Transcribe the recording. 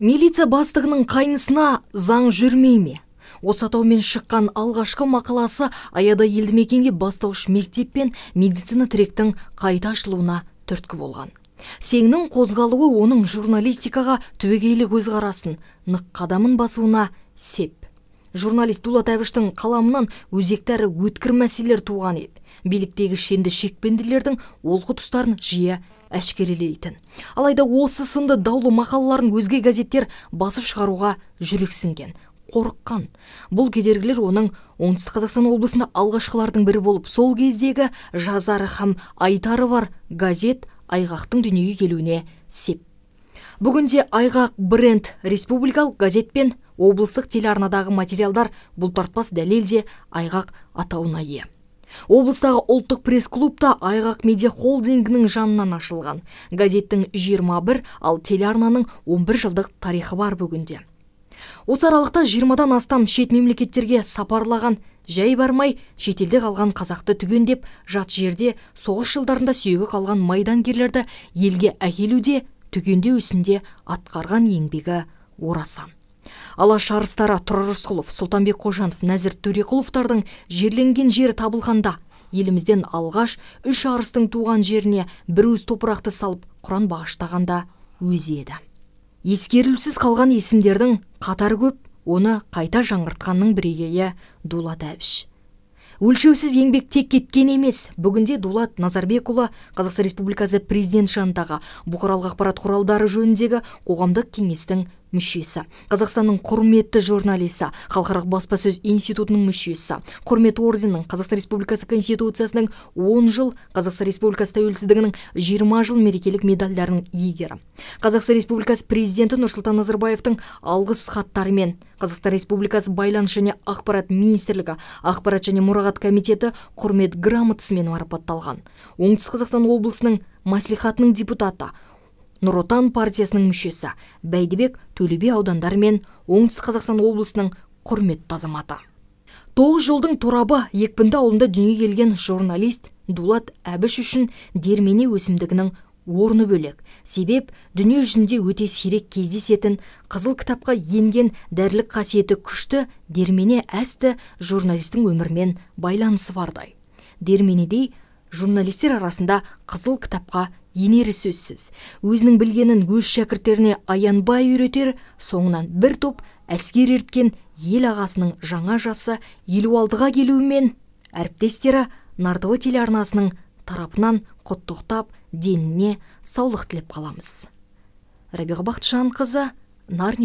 милиция бастығының қайнысына заң жүрмей ме осы атаумен шыққан алғашқы мақаласы аяда елді мекенге бастауыш мектеп пен медицина тіректің қайта ашылуына түрткі болған сеңнің қозғалуы оның журналистикаға түбегейлі көзқарасын нық қадамын басуына сеп журналист дулат әбіштің қаламынан өзекті өткір мәселелер туған еді биліктегі шенді шекпенділердің олқы тұстарын жиі әшкерелейтін алайда осы сынды даулы мақалаларын өзге газеттер басып шығаруға жүрексінген қорыққан бұл кедергілер оның оңтүстік қазақстан облысында алғашқылардың бірі болып сол кездегі жазары һәм айтары бар газет айғақтың дүниеге келуіне сеп бүгінде айғақ бренд республикалық газет пен облыстық телеарнадағы материалдар бұлтартпас дәлел де айғақ атауына ие облыстағы ұлттық пресс клуб та айғақ медиа холдингінің жанынан ашылған газеттің 21 ал телеарнаның 11 жылдық тарихы бар бүгінде осы аралықта 20-дан астам шет мемлекеттерге сапарлаған жай бармай шетелде қалған қазақты түгендеп жат жерде соғыс жылдарында сүйегі қалған майдангерлерді елге әкелуде түгендеу ісінде атқарған еңбегі орасан алаш арыстары тұрар рысқұлов сұлтанбек қожанов нәзір төреқұловтардың жерленген жері табылғанда елімізден алғаш үш арыстың туған жеріне бір өз топырақты салып құран бағыштағанда өзі еді ескерілусіз қалған есімдердің қатары көп оны қайта жаңғыртқанның бірегейі дулат әбіш өлшеусіз еңбек тек кеткен емес бүгінде дулат назарбекұлы қазақстан республикасы президент жанындағы бұқаралық ақпарат құралдары жөніндегі қоғамдық кеңестің мүшесі қазақстанның құрметті журналисі халықаралық баспасөз институтының мүшесі құрмет орденінің қазақстан республикасы конституциясының он жыл қазақстан республикасы тәуелсіздігінің 20 жыл мерекелік медальдарының иегері қазақстан республикасы президенті нұрсұлтан назарбаевтың алғыс хаттарымен қазақстан республикасы байланыс және ақпарат министрлігі ақпарат және мұрағат комитеті құрмет грамотасымен марапатталған оңтүстік қазақстан облысының мәслихатының депутаты нұр партиясының мүшесі бәйдібек Төлебе аудандары мен оңтүстік қазақстан облысының құрметті азаматы тоғыз жолдың торабы екпінді ауылында дүниеге келген журналист дулат әбіш үшін дермене өсімдігінің орны бөлек себеп дүние жүзінде өте сирек кездесетін қызыл кітапқа енген дәрілік қасиеті күшті дермене әсті журналистің өмірмен байланысы бардай дерменедей журналистер арасында қызыл кітапқа енері сөзсіз өзінің білгенін өз шәкірттеріне аянбай үйретер соңынан бір топ әскер ерткен ел ағасының жаңа жасы елу алтыға келуімен әріптестері нардо телеарнасының тарапынан құттықтап деніне саулық тілеп қаламыз рабиға бақытжанқызы нар